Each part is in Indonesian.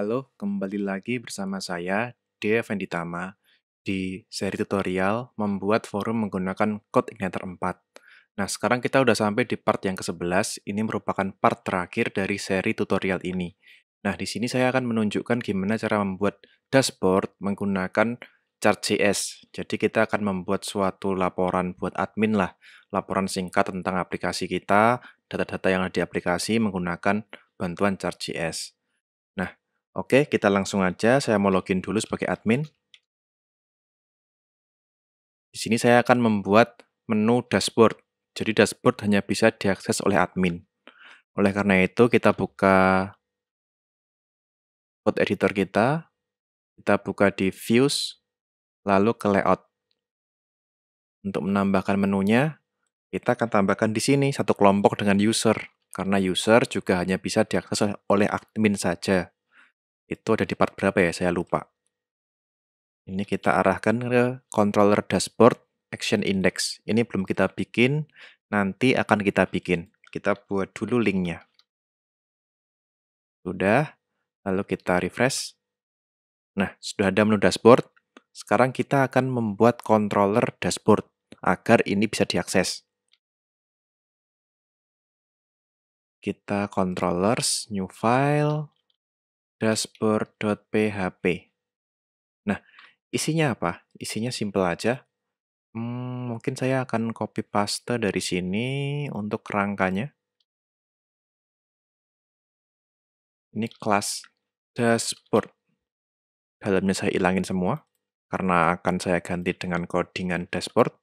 Halo, kembali lagi bersama saya, Dea Venditama, di seri tutorial membuat forum menggunakan code Igniter 4. Nah, sekarang kita udah sampai di part yang ke-11, ini merupakan part terakhir dari seri tutorial ini. Nah, di sini saya akan menunjukkan gimana cara membuat dashboard menggunakan Chart.js. Jadi kita akan membuat suatu laporan buat admin lah, laporan singkat tentang aplikasi kita, data-data yang ada di aplikasi menggunakan bantuan Chart.js. Oke, kita langsung aja. Saya mau login dulu sebagai admin. Di sini saya akan membuat menu dashboard. Jadi dashboard hanya bisa diakses oleh admin. Oleh karena itu, kita buka code editor kita. Kita buka di views, lalu ke layout. Untuk menambahkan menunya, kita akan tambahkan di sini satu kelompok dengan user. Karena user juga hanya bisa diakses oleh admin saja. Itu ada di part berapa ya? Saya lupa. Ini kita arahkan ke controller dashboard action index. Ini belum kita bikin, nanti akan kita bikin. Kita buat dulu linknya. Sudah, lalu kita refresh. Nah, sudah ada menu dashboard. Sekarang kita akan membuat controller dashboard agar ini bisa diakses. Kita controllers, new file, dashboard.php. Nah, isinya apa? Isinya simple aja. Hmm, mungkin saya akan copy paste dari sini untuk rangkanya. Ini kelas dashboard. Dalamnya saya ilangin semua karena akan saya ganti dengan codingan dashboard.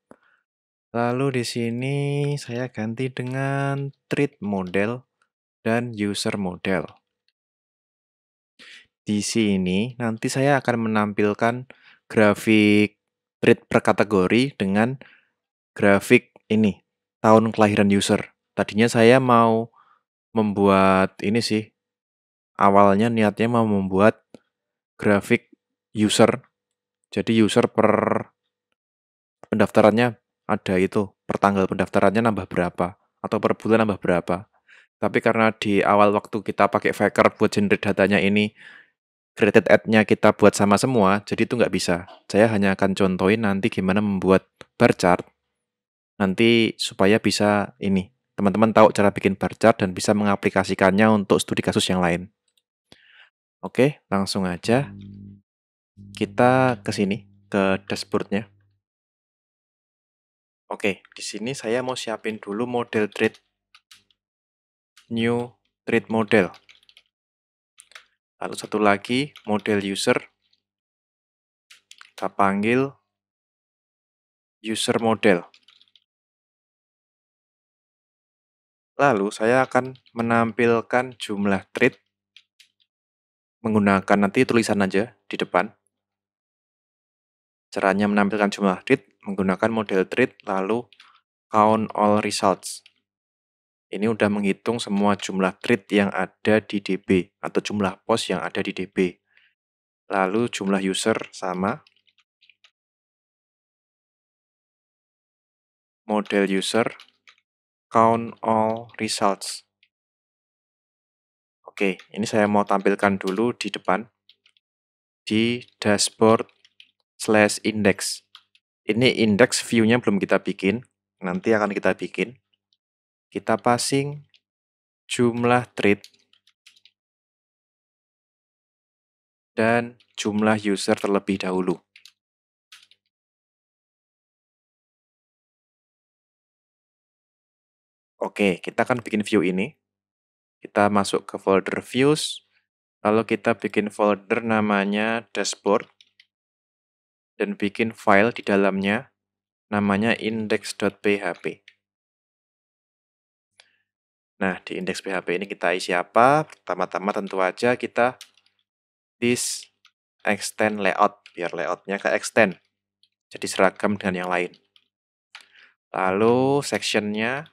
Lalu di sini saya ganti dengan treat model dan user model. Di sini nanti saya akan menampilkan grafik rate per kategori dengan grafik ini, tahun kelahiran user. Tadinya saya mau membuat ini sih, awalnya niatnya mau membuat grafik user. Jadi user per pendaftarannya ada itu, per tanggal pendaftarannya nambah berapa, atau per bulan nambah berapa. Tapi karena di awal waktu kita pakai Faker buat generate datanya ini, created ad-nya kita buat sama semua, jadi itu nggak bisa. Saya hanya akan contohin nanti gimana membuat bar chart, nanti supaya bisa ini, teman-teman tahu cara bikin bar chart dan bisa mengaplikasikannya untuk studi kasus yang lain. Oke, langsung aja kita ke sini, ke dashboardnya. Oke, di sini saya mau siapin dulu model trade, new trade model. Lalu satu lagi model user. Kita panggil user model. Lalu saya akan menampilkan jumlah thread menggunakan nanti tulisan aja di depan. Caranya menampilkan jumlah thread menggunakan model thread lalu count all results ini udah menghitung semua jumlah trade yang ada di DB atau jumlah pos yang ada di DB. Lalu jumlah user sama. Model user count all results. Oke, ini saya mau tampilkan dulu di depan di dashboard slash index. Ini index view-nya belum kita bikin, nanti akan kita bikin. Kita passing jumlah trade dan jumlah user terlebih dahulu. Oke, kita akan bikin view ini. Kita masuk ke folder views, lalu kita bikin folder namanya dashboard, dan bikin file di dalamnya namanya index.php. Nah, di indeks PHP ini kita isi apa? Pertama-tama tentu aja kita this extend layout, biar layoutnya ke extend. Jadi seragam dengan yang lain. Lalu sectionnya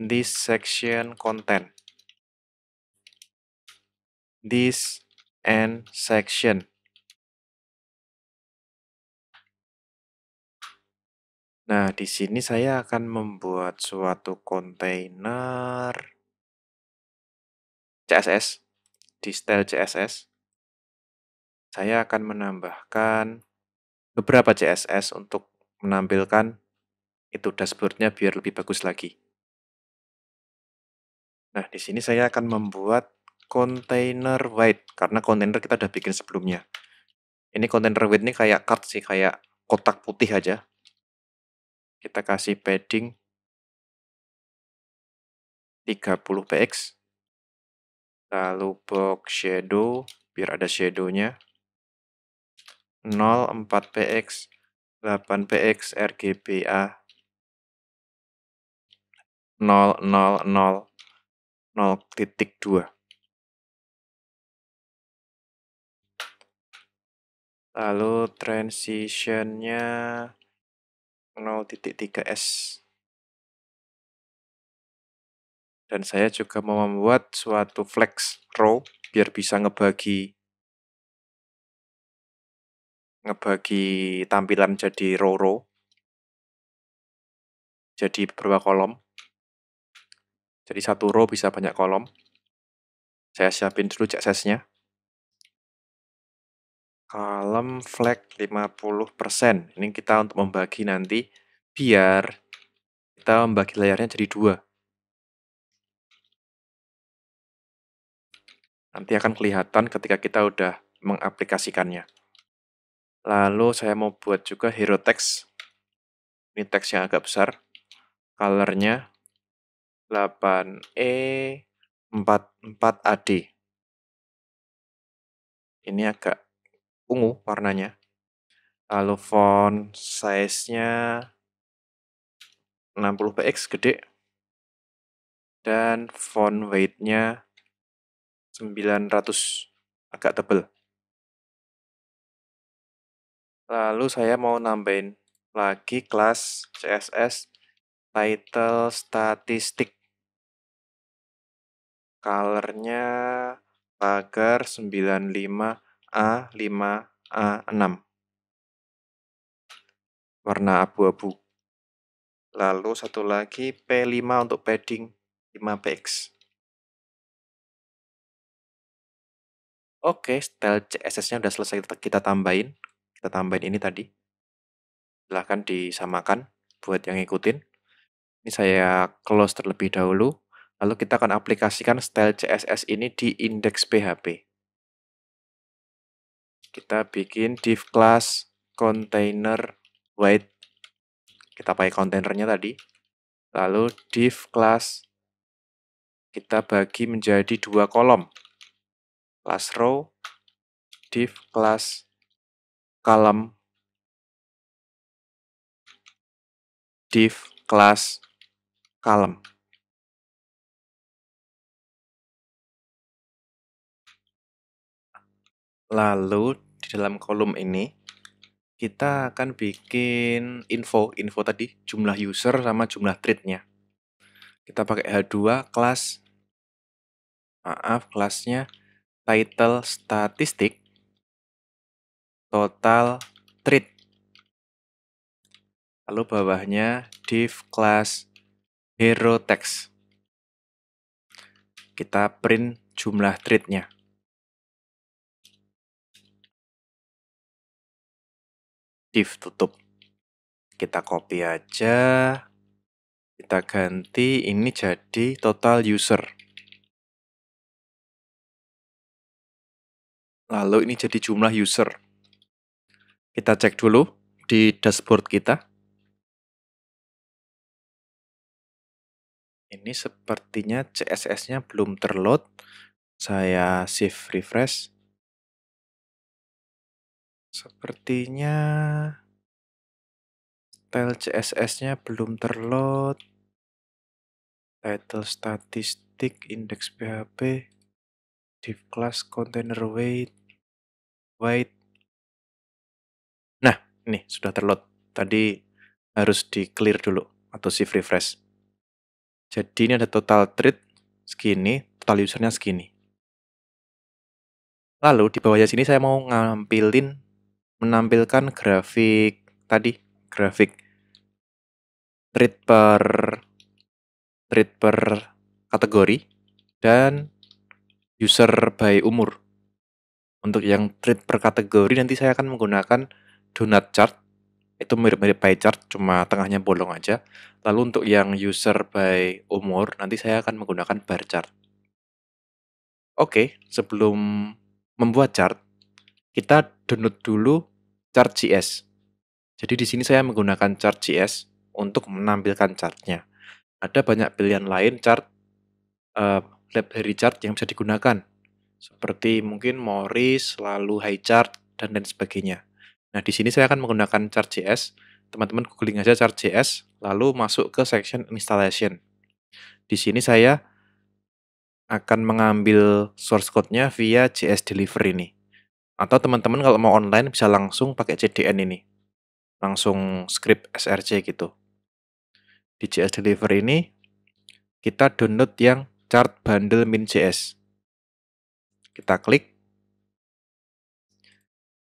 this section content. This and section. Nah, di sini saya akan membuat suatu kontainer CSS, di style CSS. Saya akan menambahkan beberapa CSS untuk menampilkan itu dashboardnya biar lebih bagus lagi. Nah, di sini saya akan membuat container white karena container kita udah bikin sebelumnya. Ini container white ini kayak card sih, kayak kotak putih aja kita kasih padding 30 px lalu box shadow biar ada shadownya 04 px 8 px RGBA 0 0 0 0 titik 2 lalu transitionnya 0.3S. Dan saya juga mau membuat suatu flex row biar bisa ngebagi ngebagi tampilan jadi row-row. Jadi beberapa kolom. Jadi satu row bisa banyak kolom. Saya siapin dulu cek kolom flag 50%. Ini kita untuk membagi nanti biar kita membagi layarnya jadi dua. Nanti akan kelihatan ketika kita udah mengaplikasikannya. Lalu saya mau buat juga hero text. Ini text yang agak besar. Colornya 8E 44AD. Ini agak ungu warnanya. Lalu font size-nya 60 px gede. Dan font weight-nya 900 agak tebel. Lalu saya mau nambahin lagi kelas CSS title statistik. Color-nya pagar 95 A5, A6. Warna abu-abu. Lalu satu lagi P5 untuk padding 5PX. Oke, style CSS-nya sudah selesai kita tambahin. Kita tambahin ini tadi. Silahkan disamakan buat yang ngikutin. Ini saya close terlebih dahulu. Lalu kita akan aplikasikan style CSS ini di index PHP kita bikin div class container wait kita pakai kontainernya tadi lalu div class kita bagi menjadi dua kolom class row div class column div class column Lalu di dalam kolom ini kita akan bikin info, info tadi jumlah user sama jumlah threadnya. Kita pakai H2 kelas maaf kelasnya title statistik total thread. Lalu bawahnya div class hero text. Kita print jumlah threadnya. nya shift tutup. Kita copy aja. Kita ganti ini jadi total user. Lalu ini jadi jumlah user. Kita cek dulu di dashboard kita. Ini sepertinya CSS-nya belum terload. Saya shift refresh. Sepertinya style CSS-nya belum terload. Title statistik index PHP div class container weight weight. Nah, ini sudah terload. Tadi harus di clear dulu atau shift refresh. Jadi ini ada total thread segini, total usernya segini. Lalu di bawahnya sini saya mau ngampilin menampilkan grafik tadi grafik treat per treat per kategori dan user by umur. Untuk yang treat per kategori nanti saya akan menggunakan donut chart. Itu mirip-mirip pie chart, cuma tengahnya bolong aja. Lalu untuk yang user by umur, nanti saya akan menggunakan bar chart. Oke, sebelum membuat chart, kita download dulu Chart Chart.js. Jadi di sini saya menggunakan Chart Chart.js untuk menampilkan chartnya. Ada banyak pilihan lain chart uh, library chart yang bisa digunakan. Seperti mungkin Morris, lalu Highchart, dan lain sebagainya. Nah, di sini saya akan menggunakan Chart Chart.js. Teman-teman googling aja Chart Chart.js, lalu masuk ke section installation. Di sini saya akan mengambil source code-nya via JS Delivery ini. Atau teman-teman kalau mau online bisa langsung pakai CDN ini. Langsung script SRC gitu. Di JS Deliver ini kita download yang chart bundle min.js. Kita klik.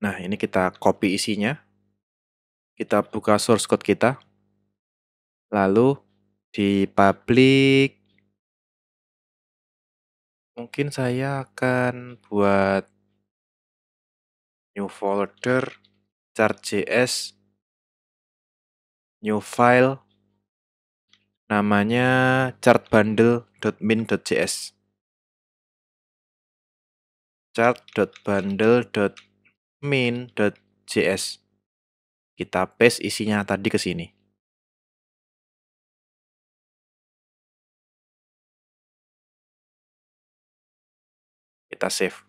Nah, ini kita copy isinya. Kita buka source code kita. Lalu di public mungkin saya akan buat new folder, chart.js, new file, namanya chartbundle.min.js. chart.bundle.min.js. Kita paste isinya tadi ke sini. Kita save.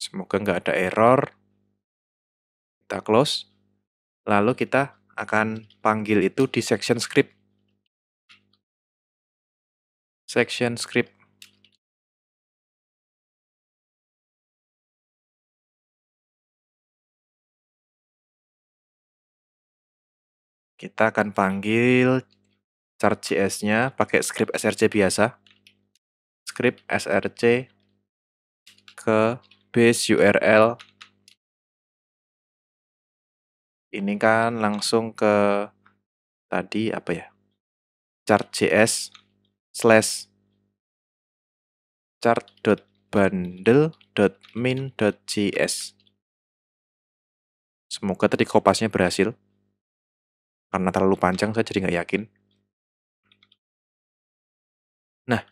Semoga nggak ada error. Kita close. Lalu kita akan panggil itu di section script. Section script. Kita akan panggil charge.js-nya pakai script src biasa. Script src ke base URL ini kan langsung ke tadi apa ya chart.js slash chart.bundle.min.js semoga tadi kopasnya berhasil karena terlalu panjang saya jadi nggak yakin nah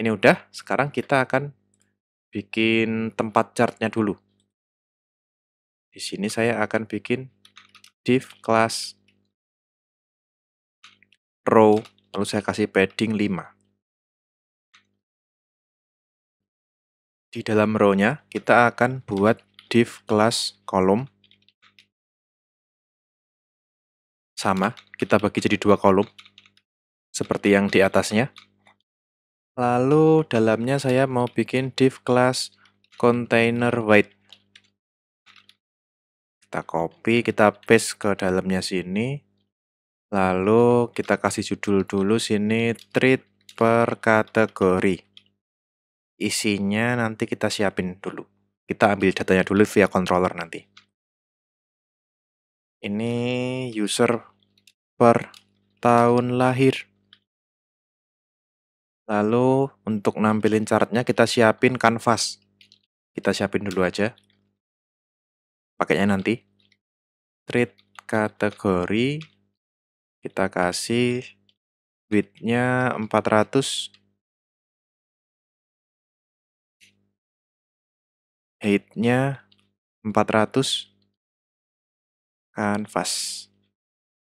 ini udah sekarang kita akan bikin tempat chartnya dulu. Di sini saya akan bikin div class row, lalu saya kasih padding 5. Di dalam rownya kita akan buat div class kolom. Sama, kita bagi jadi dua kolom, seperti yang di atasnya. Lalu dalamnya saya mau bikin div class container white. Kita copy, kita paste ke dalamnya sini. Lalu kita kasih judul dulu sini treat per kategori. Isinya nanti kita siapin dulu. Kita ambil datanya dulu via controller nanti. Ini user per tahun lahir. Lalu untuk nampilin chartnya kita siapin kanvas. Kita siapin dulu aja. Pakainya nanti. Treat kategori. Kita kasih width-nya 400. Height-nya 400. Kanvas.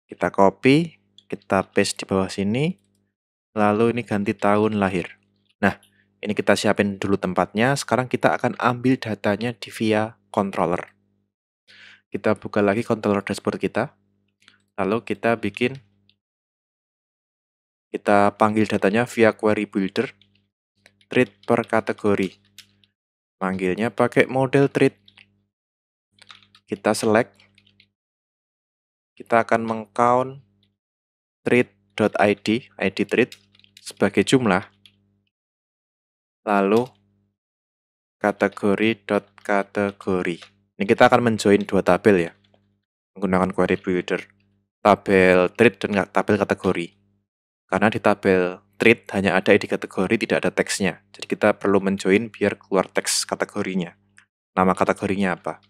Kita copy. Kita paste di bawah sini lalu ini ganti tahun lahir. Nah, ini kita siapin dulu tempatnya. Sekarang kita akan ambil datanya di via controller. Kita buka lagi controller dashboard kita. Lalu kita bikin, kita panggil datanya via query builder, treat per kategori. Panggilnya pakai model treat. Kita select. Kita akan mengcount treat.id, id treat sebagai jumlah, lalu kategori kategori. Ini kita akan menjoin dua tabel ya, menggunakan query builder, tabel treat dan tabel kategori. Karena di tabel treat hanya ada ID kategori, tidak ada teksnya. Jadi kita perlu menjoin biar keluar teks kategorinya. Nama kategorinya apa?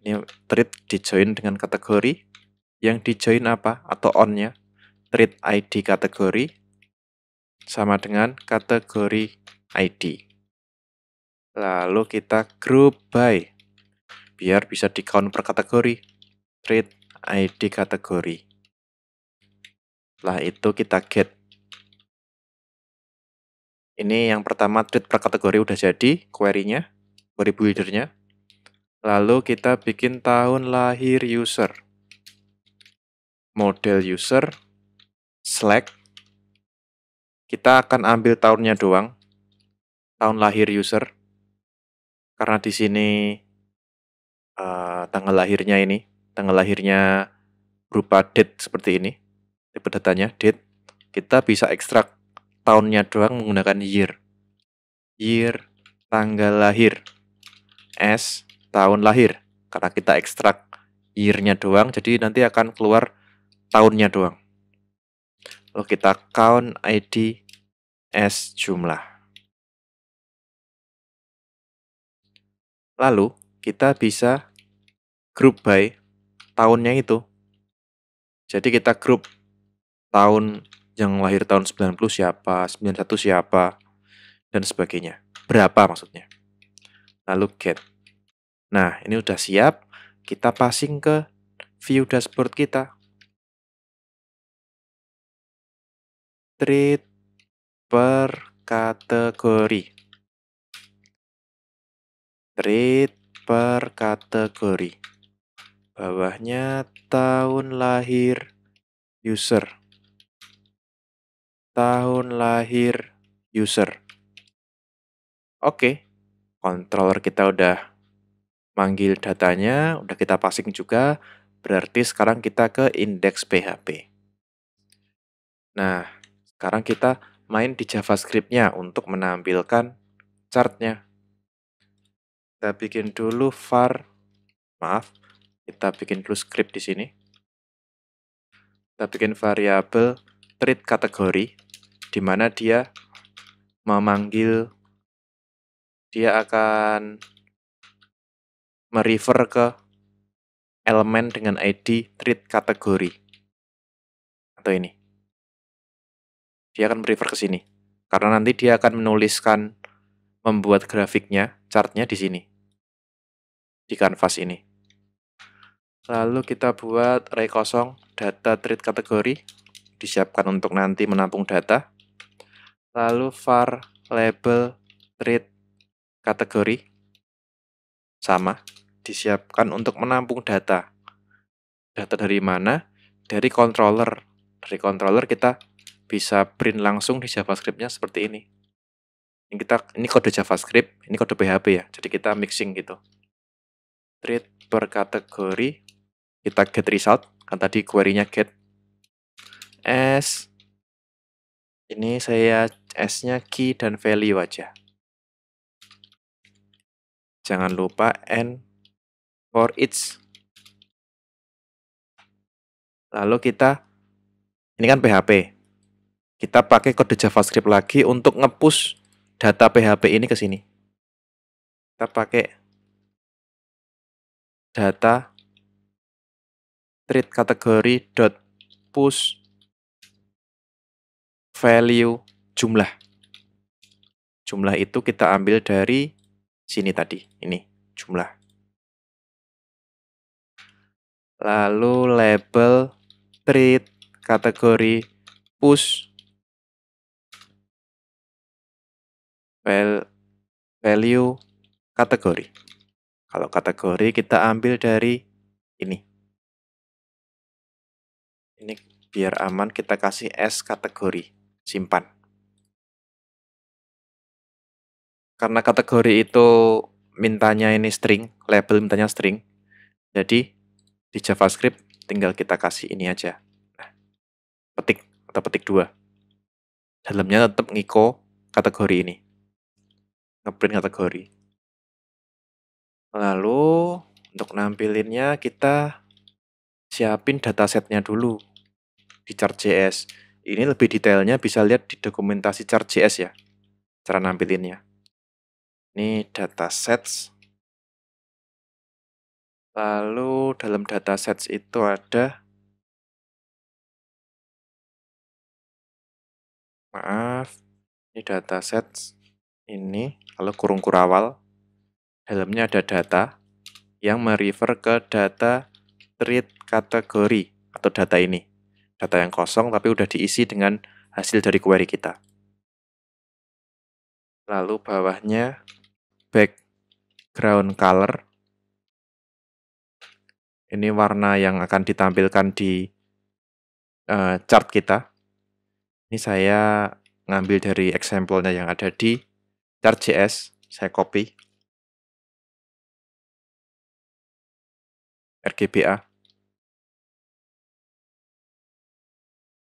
Ini treat dijoin dengan kategori. Yang dijoin apa? Atau onnya treat ID kategori sama dengan kategori ID. Lalu kita group by biar bisa di count per kategori. Treat ID kategori. Lah itu kita get. Ini yang pertama treat per kategori udah jadi query-nya, query builder-nya. Lalu kita bikin tahun lahir user, model user, slack, kita akan ambil tahunnya doang, tahun lahir user, karena di sini uh, tanggal lahirnya ini, tanggal lahirnya berupa date seperti ini, tipe datanya date, kita bisa ekstrak tahunnya doang menggunakan year. Year, tanggal lahir, S, tahun lahir, karena kita ekstrak year-nya doang, jadi nanti akan keluar tahunnya doang lalu oh, kita count ID as jumlah. Lalu kita bisa group by tahunnya itu. Jadi kita group tahun yang lahir tahun 90 siapa, 91 siapa, dan sebagainya. Berapa maksudnya. Lalu get. Nah, ini udah siap. Kita passing ke view dashboard kita. treat per kategori. Treat per kategori. Bawahnya tahun lahir user. Tahun lahir user. Oke, controller kita udah manggil datanya, udah kita passing juga, berarti sekarang kita ke index PHP. Nah, sekarang kita main di JavaScript-nya untuk menampilkan chartnya. Kita bikin dulu var, maaf, kita bikin dulu script di sini. Kita bikin variabel treat kategori, di mana dia memanggil, dia akan merefer ke elemen dengan ID treat kategori atau ini dia akan prefer ke sini. Karena nanti dia akan menuliskan, membuat grafiknya, chartnya di sini. Di kanvas ini. Lalu kita buat array kosong, data treat kategori, disiapkan untuk nanti menampung data. Lalu var label treat kategori, sama, disiapkan untuk menampung data. Data dari mana? Dari controller. Dari controller kita bisa print langsung di JavaScript-nya seperti ini. Ini kita ini kode JavaScript, ini kode PHP ya. Jadi kita mixing gitu. Treat per kategori kita get result kan tadi query-nya get s ini saya s-nya key dan value aja. Jangan lupa n for each. Lalu kita ini kan PHP kita pakai kode JavaScript lagi untuk ngepush data PHP ini ke sini. Kita pakai data treat kategori dot push value jumlah. Jumlah itu kita ambil dari sini tadi, ini jumlah. Lalu label treat kategori push value kategori. Kalau kategori kita ambil dari ini. Ini biar aman kita kasih S kategori, simpan. Karena kategori itu mintanya ini string, label mintanya string. Jadi di JavaScript tinggal kita kasih ini aja. Nah, petik atau petik dua. Dalamnya tetap ngiko kategori ini ngeprint kategori. Lalu untuk nampilinnya kita siapin datasetnya dulu di Chart.js. Ini lebih detailnya bisa lihat di dokumentasi Chart.js ya, cara nampilinnya. Ini datasets. Lalu dalam datasets itu ada maaf, ini datasets ini kalau kurung kurawal dalamnya ada data yang merefer ke data treat kategori atau data ini data yang kosong tapi udah diisi dengan hasil dari query kita lalu bawahnya background color ini warna yang akan ditampilkan di uh, chart kita ini saya ngambil dari example yang ada di tar saya copy. RGBA.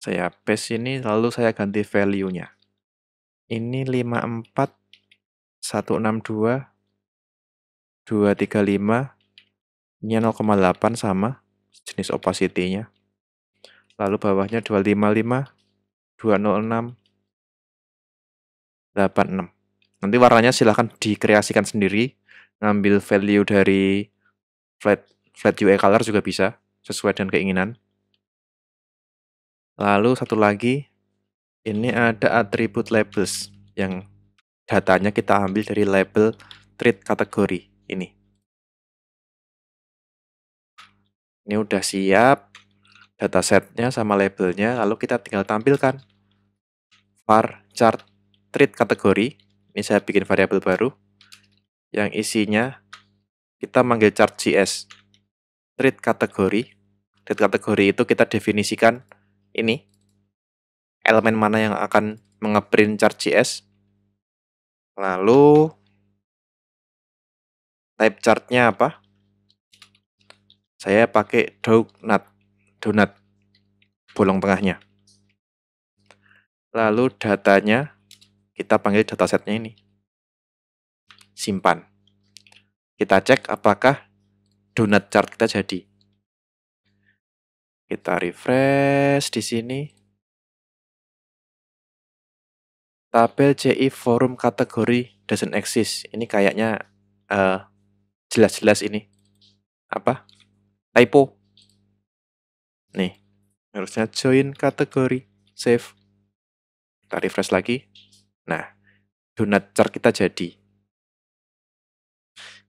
Saya paste ini, lalu saya ganti value-nya. Ini 54, 162, 235, ini 0,8 sama jenis opacity-nya. Lalu bawahnya 255, 206, 86. Nanti warnanya silahkan dikreasikan sendiri, ngambil value dari flat flat UI color juga bisa sesuai dengan keinginan. Lalu satu lagi, ini ada atribut labels yang datanya kita ambil dari label treat kategori ini. Ini udah siap datasetnya sama labelnya, lalu kita tinggal tampilkan var chart treat kategori ini saya bikin variabel baru yang isinya kita manggil chart CS Treat kategori. Treat kategori itu kita definisikan ini elemen mana yang akan mengeprint chart CS Lalu type chartnya apa? Saya pakai donut, donut bolong tengahnya. Lalu datanya kita panggil datasetnya ini. Simpan. Kita cek apakah donut chart kita jadi. Kita refresh di sini. Tabel CI forum kategori doesn't exist. Ini kayaknya eh, jelas-jelas uh, ini. Apa? Typo. Nih, harusnya join kategori save. Kita refresh lagi. Nah, donat char kita jadi.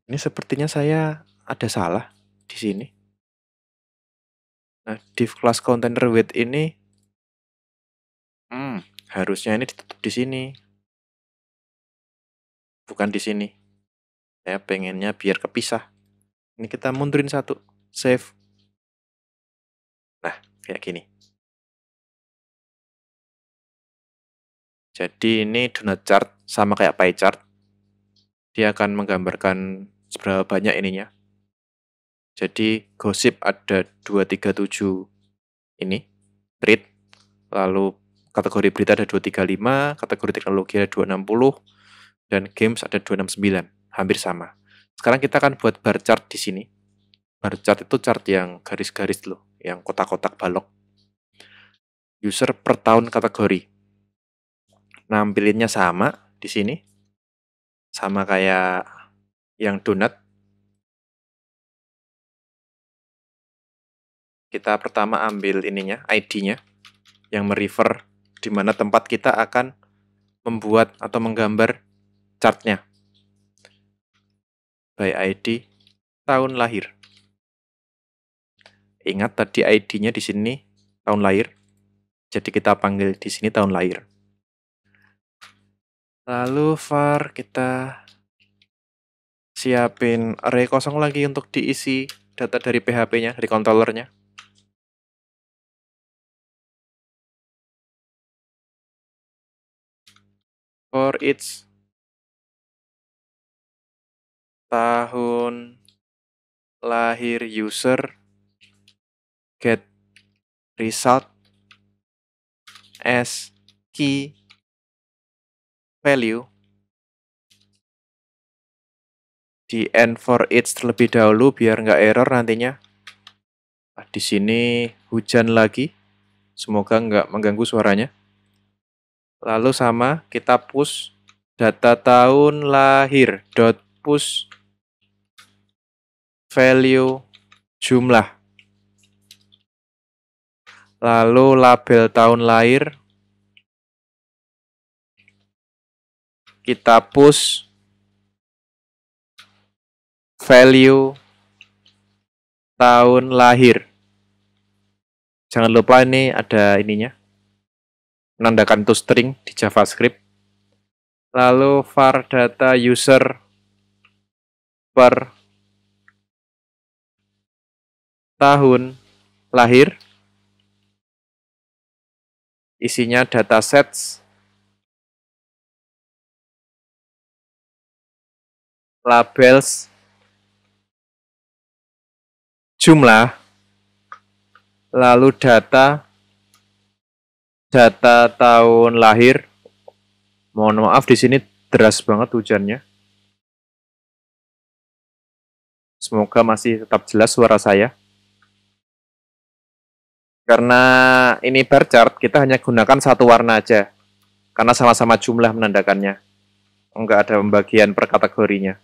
Ini sepertinya saya ada salah di sini. Nah, div class container width ini hmm, harusnya ini ditutup di sini. Bukan di sini. Saya pengennya biar kepisah. Ini kita mundurin satu, save. Nah, kayak gini. Jadi ini donut chart sama kayak pie chart. Dia akan menggambarkan seberapa banyak ininya. Jadi gosip ada 237 ini, read. Lalu kategori berita ada 235, kategori teknologi ada 260, dan games ada 269, hampir sama. Sekarang kita akan buat bar chart di sini. Bar chart itu chart yang garis-garis loh, yang kotak-kotak balok. User per tahun kategori nampilinnya sama di sini. Sama kayak yang donat. Kita pertama ambil ininya, ID-nya yang merefer di mana tempat kita akan membuat atau menggambar chartnya by ID tahun lahir. Ingat tadi ID-nya di sini tahun lahir. Jadi kita panggil di sini tahun lahir. Lalu var kita siapin array kosong lagi untuk diisi data dari PHP-nya, dari controller-nya. For its tahun lahir user get result as key value di n for each terlebih dahulu biar nggak error nantinya. Nah, di sini hujan lagi, semoga nggak mengganggu suaranya. Lalu sama kita push data tahun lahir dot push value jumlah. Lalu label tahun lahir kita push value tahun lahir. Jangan lupa ini ada ininya. Menandakan to string di JavaScript. Lalu var data user per tahun lahir. Isinya data sets labels jumlah lalu data data tahun lahir mohon maaf di sini deras banget hujannya semoga masih tetap jelas suara saya karena ini bar chart kita hanya gunakan satu warna aja karena sama-sama jumlah menandakannya enggak ada pembagian per kategorinya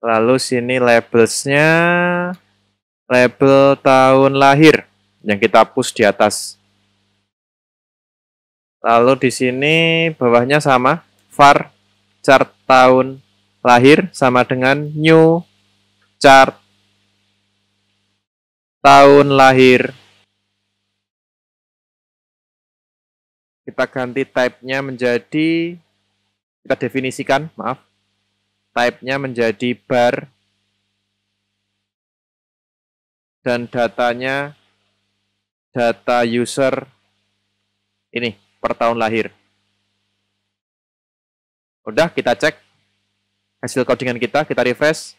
Lalu sini labelsnya label tahun lahir yang kita push di atas. Lalu di sini bawahnya sama var chart tahun lahir sama dengan new chart tahun lahir. Kita ganti type-nya menjadi kita definisikan, maaf, type-nya menjadi bar dan datanya data user ini per tahun lahir. Udah kita cek hasil codingan kita, kita refresh.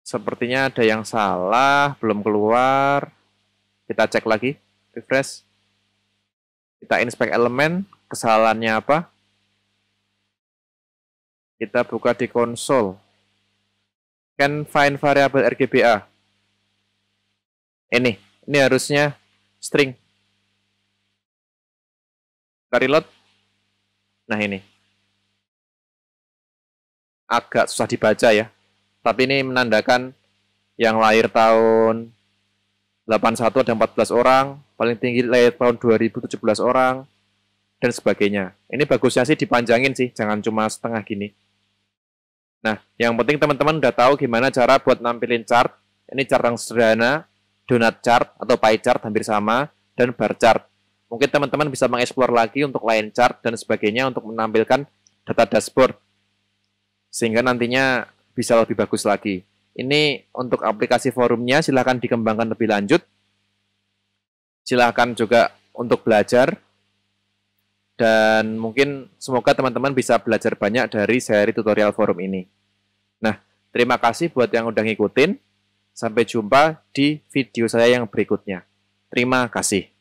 Sepertinya ada yang salah, belum keluar. Kita cek lagi, refresh. Kita inspect elemen, kesalahannya apa? Kita buka di konsol. Can find variable RGBA. Ini, ini harusnya string. Kita lot Nah ini. Agak susah dibaca ya. Tapi ini menandakan yang lahir tahun 81 ada 14 orang, paling tinggi lahir tahun 2017 orang, dan sebagainya. Ini bagusnya sih dipanjangin sih, jangan cuma setengah gini. Nah, yang penting teman-teman udah tahu gimana cara buat nampilin chart. Ini chart yang sederhana, donut chart atau pie chart hampir sama, dan bar chart. Mungkin teman-teman bisa mengeksplor lagi untuk lain chart dan sebagainya untuk menampilkan data dashboard. Sehingga nantinya bisa lebih bagus lagi. Ini untuk aplikasi forumnya silahkan dikembangkan lebih lanjut. Silahkan juga untuk belajar dan mungkin semoga teman-teman bisa belajar banyak dari seri tutorial forum ini. Nah, terima kasih buat yang udah ngikutin. Sampai jumpa di video saya yang berikutnya. Terima kasih.